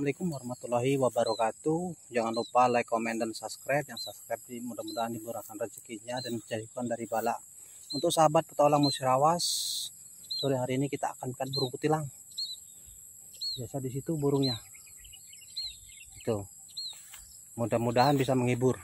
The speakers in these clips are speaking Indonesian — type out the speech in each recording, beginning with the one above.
Assalamualaikum warahmatullahi wabarakatuh. Jangan lupa like, comment, dan subscribe. Yang subscribe mudah-mudahan dimurahkan rezekinya dan dijadikan dari bala. Untuk sahabat petualang musyrawas, sore hari ini kita akan makan burung kutilang. Biasa di situ burungnya. Itu. Mudah-mudahan bisa menghibur.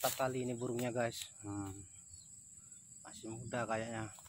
mantap kali ini burungnya guys hmm. masih muda kayaknya